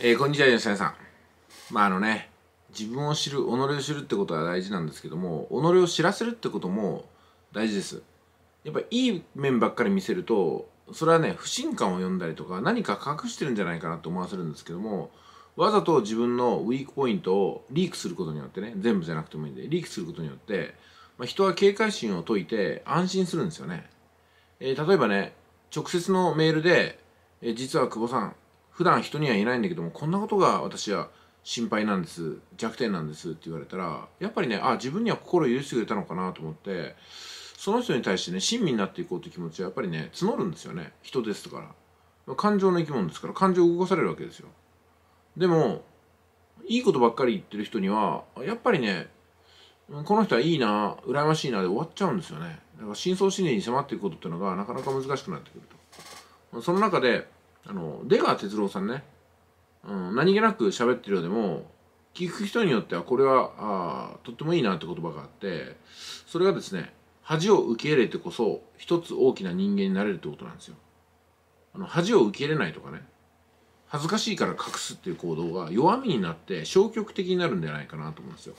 えー、こんにちは、吉田さん。まああのね、自分を知る、己を知るってことは大事なんですけども、己を知らせるってことも大事です。やっぱいい面ばっかり見せると、それはね、不信感を読んだりとか、何か隠してるんじゃないかなと思わせるんですけども、わざと自分のウィークポイントをリークすることによってね、全部じゃなくてもいいんで、リークすることによって、まあ、人は警戒心を解いて安心するんですよね。えー、例えばね、直接のメールで、えー、実は久保さん、普段人には言えないんだけどもこんなことが私は心配なんです弱点なんですって言われたらやっぱりねあ自分には心を許してくれたのかなと思ってその人に対してね親身になっていこうという気持ちはやっぱりね募るんですよね人ですから感情の生き物ですから感情を動かされるわけですよでもいいことばっかり言ってる人にはやっぱりねこの人はいいな羨ましいなで終わっちゃうんですよねだから深層心理に迫っていくことっていうのがなかなか難しくなってくるとその中であの出川哲朗さんね、うん、何気なく喋ってるようでも聞く人によってはこれはあとってもいいなって言葉があってそれがですね恥を受け入れてこそ一つ大きな人間になれるってことなんですよ。あの恥を受け入れないとかね恥ずかしいから隠すっていう行動が弱みになって消極的になるんじゃないかなと思うんですよ。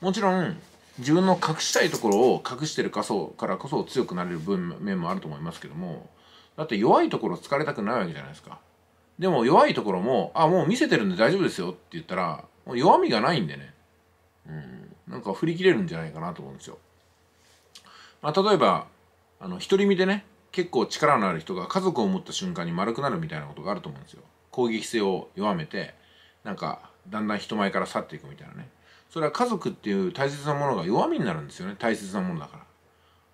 もちろん自分の隠したいところを隠してるからこそ強くなれる面もあると思いますけどもだって弱いところ疲れたくないわけじゃないですかでも弱いところもあもう見せてるんで大丈夫ですよって言ったらもう弱みがないんでねうんなんか振り切れるんじゃないかなと思うんですよ、まあ、例えばあの独り身でね結構力のある人が家族を持った瞬間に丸くなるみたいなことがあると思うんですよ攻撃性を弱めてなんかだんだん人前から去っていくみたいなねそれは家族っていう大切なものが弱みになるんですよね大切なものだから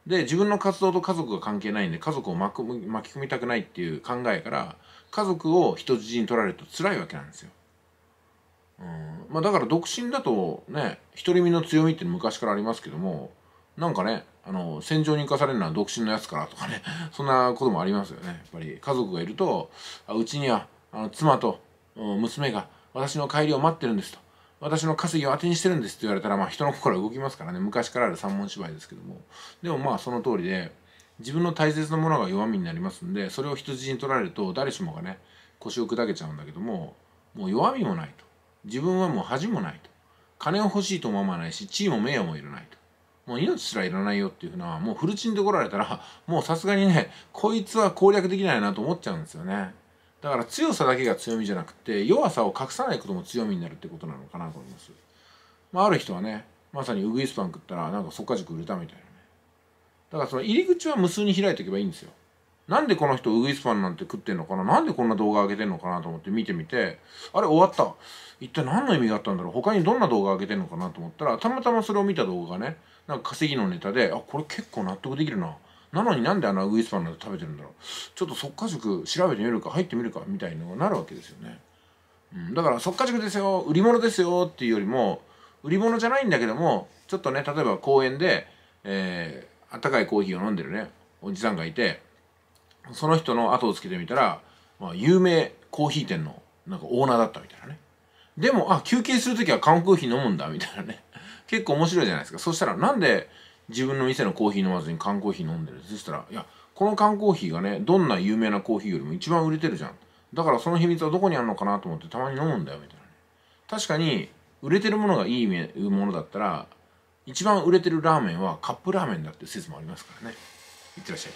で自分の活動と家族が関係ないんで家族を巻き込みたくないっていう考えから家族を人質に取られると辛いわけなんですよ。うんまあ、だから独身だとね独り身の強みって昔からありますけどもなんかねあの戦場に行かされるのは独身のやつからとかね そんなこともありますよねやっぱり家族がいるとうちにはあの妻と、娘が私の帰りを待ってるんですと私の稼ぎを当てにしてるんですって言われたら、まあ人の心動きますからね、昔からある三文芝居ですけども。でもまあその通りで、自分の大切なものが弱みになりますんで、それを人質に取られると誰しもがね、腰を砕けちゃうんだけども、もう弱みもないと。自分はもう恥もないと。金を欲しいとも思わないし、地位も名誉もいらないと。もう命すらいらないよっていうふうな、もうフルチンで来られたら、もうさすがにね、こいつは攻略できないなと思っちゃうんですよね。だから強さだけが強みじゃなくて弱さを隠さないことも強みになるってことなのかなと思います。まあ、ある人はねまさにウグイスパン食ったらなんかっか塾売れたみたいなねだからその入り口は無数に開いておけばいいんですよ。なんでこの人ウグイスパンなんて食ってんのかななんでこんな動画上げてんのかなと思って見てみてあれ終わった一体何の意味があったんだろう他にどんな動画上げてんのかなと思ったらたまたまそれを見た動画がねなんか稼ぎのネタであこれ結構納得できるななのになんであのウイスパンなんて食べてるんだろうちょっと即果塾調べてみるか入ってみるかみたいのがなるわけですよね、うん、だから即果塾ですよ売り物ですよっていうよりも売り物じゃないんだけどもちょっとね例えば公園で、えー、あったかいコーヒーを飲んでるねおじさんがいてその人の後をつけてみたら、まあ、有名コーヒー店のなんかオーナーだったみたいなねでもあ休憩する時は缶コーヒー飲むんだみたいなね結構面白いじゃないですかそしたらなんで自分の店のコーヒー飲まずに缶コーヒー飲んでるそしたら「いやこの缶コーヒーがねどんな有名なコーヒーよりも一番売れてるじゃんだからその秘密はどこにあるのかなと思ってたまに飲むんだよ」みたいな、ね、確かに売れてるものがいいものだったら一番売れてるラーメンはカップラーメンだって説もありますからねいってらっしゃい